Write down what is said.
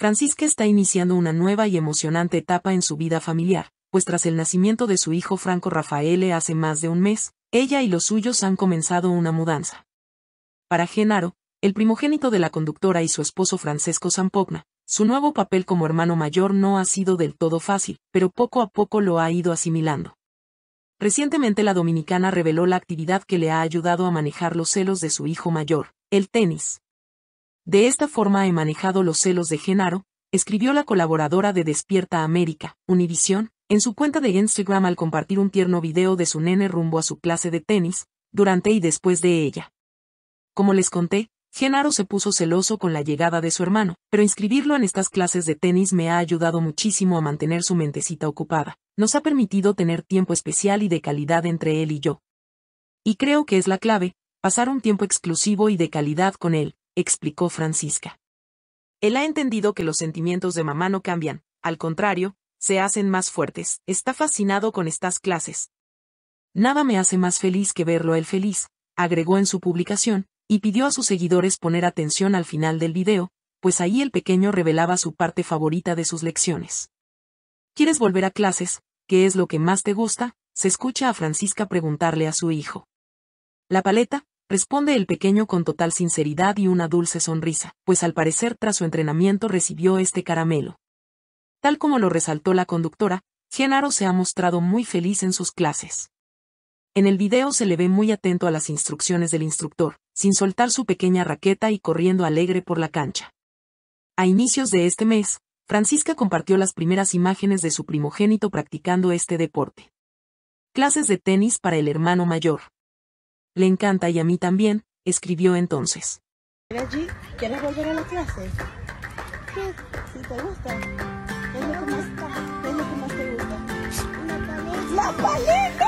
Francisca está iniciando una nueva y emocionante etapa en su vida familiar, pues tras el nacimiento de su hijo Franco Rafaele hace más de un mes, ella y los suyos han comenzado una mudanza. Para Genaro, el primogénito de la conductora y su esposo Francesco Zampogna, su nuevo papel como hermano mayor no ha sido del todo fácil, pero poco a poco lo ha ido asimilando. Recientemente la dominicana reveló la actividad que le ha ayudado a manejar los celos de su hijo mayor, el tenis. De esta forma he manejado los celos de Genaro, escribió la colaboradora de Despierta América, Univisión, en su cuenta de Instagram al compartir un tierno video de su nene rumbo a su clase de tenis, durante y después de ella. Como les conté, Genaro se puso celoso con la llegada de su hermano, pero inscribirlo en estas clases de tenis me ha ayudado muchísimo a mantener su mentecita ocupada. Nos ha permitido tener tiempo especial y de calidad entre él y yo. Y creo que es la clave, pasar un tiempo exclusivo y de calidad con él, explicó Francisca. Él ha entendido que los sentimientos de mamá no cambian, al contrario, se hacen más fuertes, está fascinado con estas clases. Nada me hace más feliz que verlo él feliz, agregó en su publicación, y pidió a sus seguidores poner atención al final del video, pues ahí el pequeño revelaba su parte favorita de sus lecciones. ¿Quieres volver a clases? ¿Qué es lo que más te gusta? Se escucha a Francisca preguntarle a su hijo. La paleta, responde el pequeño con total sinceridad y una dulce sonrisa, pues al parecer tras su entrenamiento recibió este caramelo. Tal como lo resaltó la conductora, Genaro se ha mostrado muy feliz en sus clases. En el video se le ve muy atento a las instrucciones del instructor, sin soltar su pequeña raqueta y corriendo alegre por la cancha. A inicios de este mes, Francisca compartió las primeras imágenes de su primogénito practicando este deporte. Clases de tenis para el hermano mayor. Le encanta y a mí también, escribió entonces. G, ¿Quieres volver a la clase? Sí. Si te gusta. es lo ¿qué es lo que más te gusta? La paleta. ¡La paleta!